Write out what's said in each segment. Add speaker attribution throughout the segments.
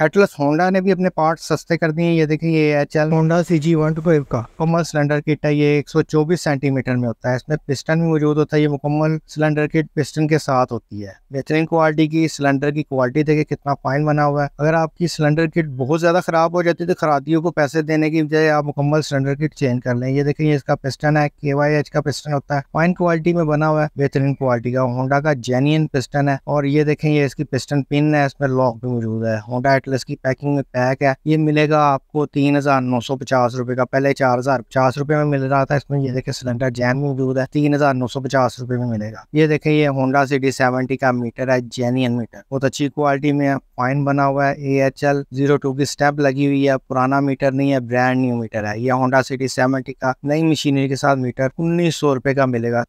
Speaker 1: हेटलस Honda ने भी अपने पार्ट सस्ते कर दिए ये देखिए ये H L Honda C G one two का मुकम्मल सिलेंडर किट है ये 124 सेंटीमीटर में होता है इसमें पिस्टन भी मौजूद होता है ये मुकम्मल सिलेंडर किट पिस्टन के साथ होती है बेहतरीन क्वालिटी की सिलेंडर की क्वालिटी देखिए कितना फाइन बना हुआ है अगर आपकी सिलेंडर किट बहुत ज़्यादा ख़राब हो जाती है तो खराबियों को पैसे देने की बजाय आप मुकम्मल सिलेंडर किट चेंज कर लें ये देखिए इसका पिस्टन है के का पिस्टन होता है फाइन क्वालिटी में बना हुआ है बेहतरीन क्वालिटी का होंडा का जेन्यन पिस्टन है और ये देखें ये इसकी पिस्टन पिन है इसमें लॉक भी मौजूद है होंडा नेकलेस की पैकिंग में पैक है ये मिलेगा आपको तीन हजार नौ सौ पचास रुपए का पहले चार हजार पचास रुपए में मिल रहा था इसमें ये देखे सिलेंडर जैन मौजूद है तीन हजार नौ सौ पचास रुपए में मिलेगा ये देखे ये होंडा सिटी सेवेंटी का मीटर है जेनियन मीटर बहुत अच्छी क्वालिटी में फाइन बना हुआ है A H L zero two की स्टेप लगी हुई है पुराना मीटर नहीं है ब्रांड न्यू मीटर है ये होंडा सिटी सेवेंटी का नई मशीनरी के साथ मीटर उन्नीस सौ रुपए का मिलेगा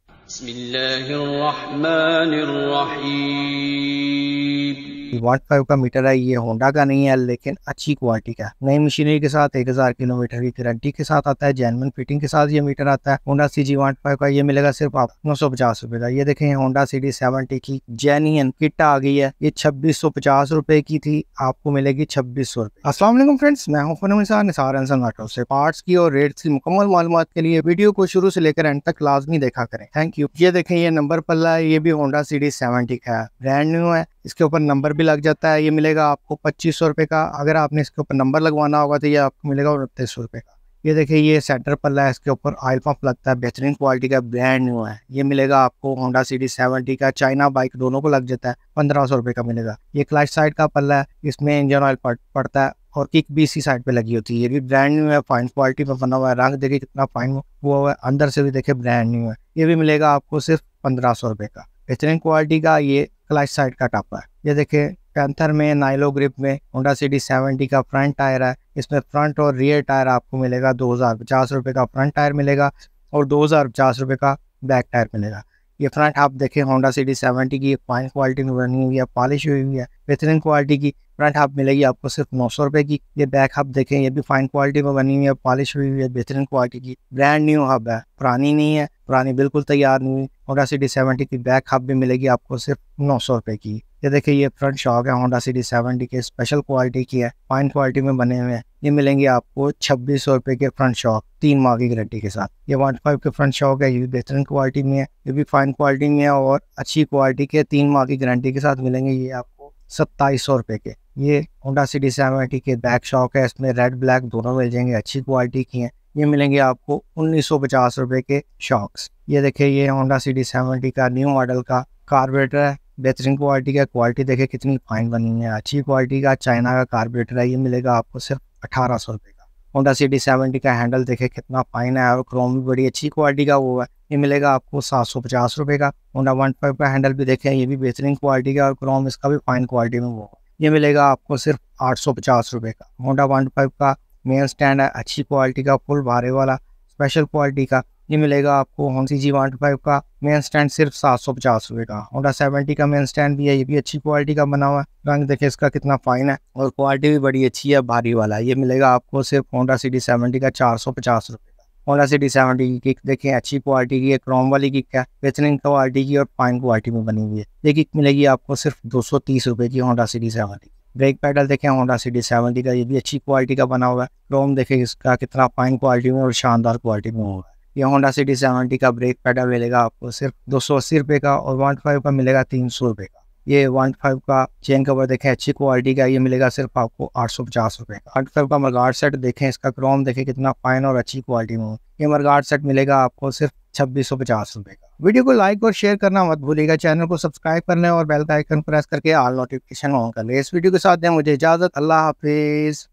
Speaker 1: वन फाइव का मीटर है ये होंडा का नहीं है लेकिन अच्छी क्वालिटी का नई मशीनरी के साथ एक हजार किलोमीटर की गारंटी के साथ आता है जेनवन फिटिंग के साथ ये मीटर आता है होंडा सी जी वन का ये मिलेगा सिर्फ आप नौ सौ पचास रूपये का ये देखें होंडा सी डी सेवेंटी की जेनियन किट आ गई है ये छब्बीस सौ पचास रूपए की थी आपको मिलेगी छब्बीस सौ रुपए असला फ्रेंड्स मैं हूं से पार्ट की और रेट की मुकम्मल मालूम के लिए वीडियो को शुरू से लेकर एंड तक लाजमी देखा करें थैंक यू ये देखें ये नंबर पल्ला है ये भी होंडा सी डी सेवेंटी का है ब्रांड न्यू है इसके ऊपर नंबर भी लग जाता है ये मिलेगा आपको पच्चीस सौ रुपये का अगर आपने इसके ऊपर नंबर लगवाना होगा तो ये आपको मिलेगा उनतीस सौ रुपये का ये देखिए ये सेंटर पल्ला है इसके ऊपर ऑयल पंप लगता है बेहतरीन क्वालिटी का ब्रांड न्यू है ये मिलेगा आपको होंडा सिटी सेवेंटी का चाइना बाइक दोनों को लग जाता है पंद्रह सौ रुपये का मिलेगा ये क्लच साइड का पल्ला है इसमें इंजन ऑयल पड़ता है और किक भी इसी साइड पे लगी होती है ये भी ब्रांड न्यू है फाइन क्वालिटी में बना हुआ है रंग देखिए कितना फाइन हुआ हुआ है अंदर से भी देखिए ब्रांड न्यू है ये भी मिलेगा आपको सिर्फ पंद्रह सौ रुपये का बेहतरीन क्वालिटी का ये क्लच साइड का टापर है ये देखे पैंथर में नाइलो ग्रिप में होंडा सिटी सेवेंटी का फ्रंट टायर है इसमें फ्रंट और रियर टायर आपको मिलेगा दो हज़ार पचास का फ्रंट टायर मिलेगा और दो हज़ार पचास रुपये का बैक टायर मिलेगा ये फ्रंट आप देखें होंडा सिटी सेवेंटी की फाइन क्वालिटी में बनी हुई है पॉलिश हुई हुई है बेहतरीन क्वालिटी की फ्रंट हाफ मिलेगी आपको सिर्फ नौ सौ रुपए की ये बैक हाफ देखें ये भी फाइन क्वालिटी में बनी हुई है पॉलिश हुई हुई है बेहतरीन क्वालिटी की ब्रांड न्यू हब है पुरानी नहीं है पुरानी बिल्कुल तैयार नहीं हुई होंडा सिटी सेवेंटी की बैक हाफ भी मिलेगी आपको सिर्फ नौ सौ रुपए की ये देखिए ये फ्रंट शॉक है होंडा सिटी सेवेंटी के स्पेशल क्वालिटी की है फाइन क्वालिटी में बने हुए हैं ये मिलेंगे आपको छब्बीस सौ रुपए के फ्रंट शॉक तीन माह की गारंटी के साथ ये वन फाइव के फ्रंट शॉक है ये भी बेहतरीन क्वालिटी में है ये भी फाइन क्वालिटी में है और अच्छी क्वालिटी के तीन माह की गारंटी के साथ मिलेंगे ये आपको सत्ताईस सौ रुपये के ये होंडा सिटी सेवन एटी के बैक शॉक है इसमें रेड ब्लैक दोनों मिल जाएंगे अच्छी क्वालिटी की हैं ये मिलेंगे आपको उन्नीस सौ पचास रुपये के शॉक्स ये देखिए ये होंडा सिटी सेवन का न्यू मॉडल का कार्बोरेटर है बेहतरीन क्वालिटी का क्वालिटी देखिए कितनी फाइन बनी है अच्छी क्वालिटी का चाइना का कार्बोरेटर है ये मिलेगा आपको सिर्फ अठारह सौ रुपये का होंडा सिटी सेवेंटी का हैंडल देखे कितना फाइन है और क्रोम भी बड़ी अच्छी क्वालिटी का वो है ये मिलेगा आपको सात सौ पचास रुपये का होंडा वन फाइव का हैंडल भी देखें ये भी बेहतरीन क्वालिटी का और क्रोम इसका भी फाइन क्वालिटी में वो ये मिलेगा आपको सिर्फ आठ सौ पचास रुपये का होंडा वन फाइव का मेन स्टैंड है अच्छी क्वालिटी का फुल भारे वाला स्पेशल क्वालिटी का ये मिलेगा आपको होंसी जी वन फाइव का मेन स्टैंड सिर्फ सात सौ पचास रुपये का होंडा सेवेंटी का मेन स्टैंड भी है ये भी अच्छी क्वालिटी का बना हुआ है रंग देखिए इसका कितना फाइन है और क्वालिटी भी बड़ी अच्छी है भारी वाला ये मिलेगा आपको सिर्फ होंडा सिटी सेवेंटी का चार सौ पचास रुपये ओला सिटी सेवेंटी की किक देखें अच्छी क्वालिटी की है क्रोम वाली किक है बेहतरीन क्वालिटी की और फाइन क्वालिटी में बनी हुई है ये किक मिलेगी आपको सिर्फ दो सौ तीस रुपये की Honda city seventy brake pedal देखें होंडा सिटी सेवेंटी का ये भी अच्छी क्वालिटी का बना हुआ है क्रोम देखें इसका कितना फाइन क्वालिटी में और शानदार क्वालिटी में होगा ये होंडा सिटी सेवेंटी का ब्रेक पैडल मिलेगा आपको सिर्फ दो सौ अस्सी रुपए का और वन फाइव का मिलेगा तीन सौ रुपए का ये वन फाइव का चेन कवर देखें अच्छी क्वालिटी का ये मिलेगा सिर्फ आपको आठ सौ पचास रुपये आठ फाइव का मरगाड सेट देखें इसका क्रोम देखें कितना फाइन और अच्छी क्वालिटी में ये मरगाड सेट मिलेगा आपको सिर्फ छब्बीस सौ पचास रुपये का वीडियो को लाइक और शेयर करना मत भूलिएगा चैनल को सब्सक्राइब कर लें और बेल का आइकन प्रेस करके ऑल नोटिफिकेशन ऑन कर लें इस वीडियो के साथ दें मुझे इजाज़त अल्लाह हाफिज़